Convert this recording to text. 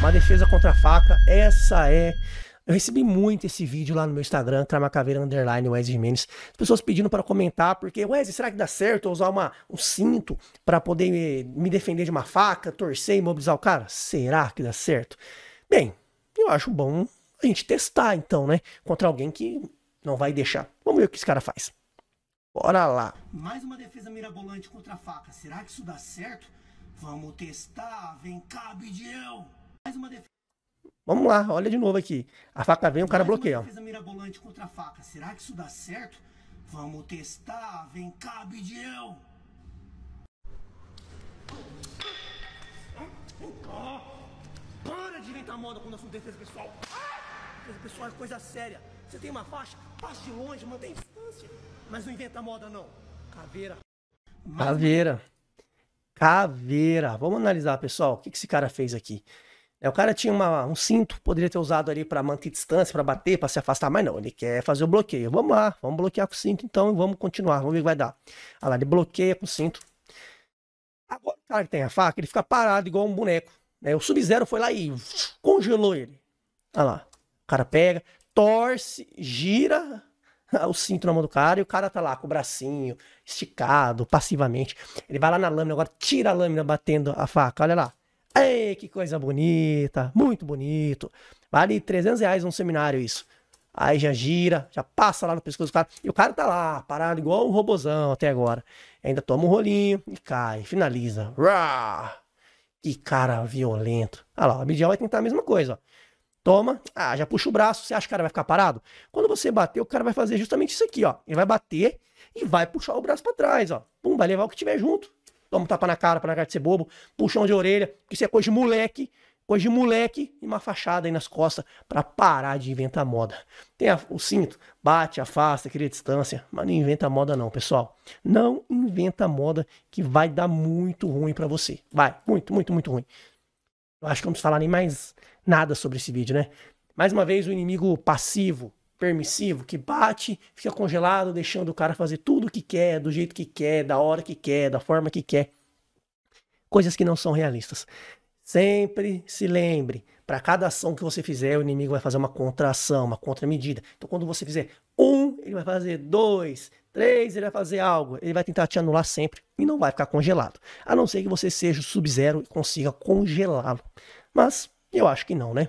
Uma defesa contra a faca, essa é. Eu recebi muito esse vídeo lá no meu Instagram, Cramacaveira Underline, Wesley Jimenez. As pessoas pedindo para comentar, porque, Wesley, será que dá certo eu usar uma, um cinto para poder me defender de uma faca, torcer, imobilizar o cara? Será que dá certo? Bem, eu acho bom a gente testar, então, né? Contra alguém que não vai deixar. Vamos ver o que esse cara faz. Bora lá. Mais uma defesa mirabolante contra a faca. Será que isso dá certo? Vamos testar. Vem cá, Bidiel. Mais uma defesa. Vamos lá, olha de novo aqui. A faca vem, o cara bloqueia. Uma defesa mirabolante contra a faca. Será que isso dá certo? Vamos testar, vem cá, Bidiel. para de inventar moda quando o é defesa pessoal. Ah! Defesa pessoal é coisa séria. Você tem uma faixa, passe de longe, mantém distância. Mas não inventa moda, não. Caveira. Caveira. Caveira. Vamos analisar, pessoal, o que esse cara fez aqui. É, o cara tinha uma, um cinto, poderia ter usado ali para manter distância, para bater, para se afastar, mas não, ele quer fazer o bloqueio. Vamos lá, vamos bloquear com o cinto então, e vamos continuar, vamos ver o que vai dar. Olha ah lá, ele bloqueia com o cinto. Agora o cara que tem a faca, ele fica parado igual um boneco. Né? O Sub-Zero foi lá e congelou ele. Olha ah lá, o cara pega, torce, gira o cinto na mão do cara e o cara tá lá com o bracinho esticado, passivamente. Ele vai lá na lâmina, agora tira a lâmina batendo a faca, olha lá. Ei, que coisa bonita, muito bonito. Vale 300 reais um seminário isso. Aí já gira, já passa lá no pescoço do cara. E o cara tá lá, parado igual um robozão até agora. Ainda toma um rolinho e cai, finaliza. Rá! Que cara violento. Olha lá, o Abidial vai tentar a mesma coisa, ó. Toma, ah, já puxa o braço, você acha que o cara vai ficar parado? Quando você bater, o cara vai fazer justamente isso aqui, ó. Ele vai bater e vai puxar o braço para trás, ó. Pum, vai levar o que tiver junto toma um tapa na cara para na cara de ser bobo, puxão de orelha, que isso é coisa de moleque, coisa de moleque e uma fachada aí nas costas para parar de inventar moda. Tem a, o cinto, bate, afasta, cria distância, mas não inventa moda não, pessoal. Não inventa moda que vai dar muito ruim para você. Vai, muito, muito, muito ruim. Eu acho que vamos falar nem mais nada sobre esse vídeo, né? Mais uma vez, o inimigo passivo, permissivo, que bate, fica congelado, deixando o cara fazer tudo o que quer, do jeito que quer, da hora que quer, da forma que quer. Coisas que não são realistas. Sempre se lembre, para cada ação que você fizer, o inimigo vai fazer uma contração, uma contramedida. Então quando você fizer um, ele vai fazer dois, três, ele vai fazer algo. Ele vai tentar te anular sempre e não vai ficar congelado. A não ser que você seja o Sub-Zero e consiga congelá-lo. Mas eu acho que não, né?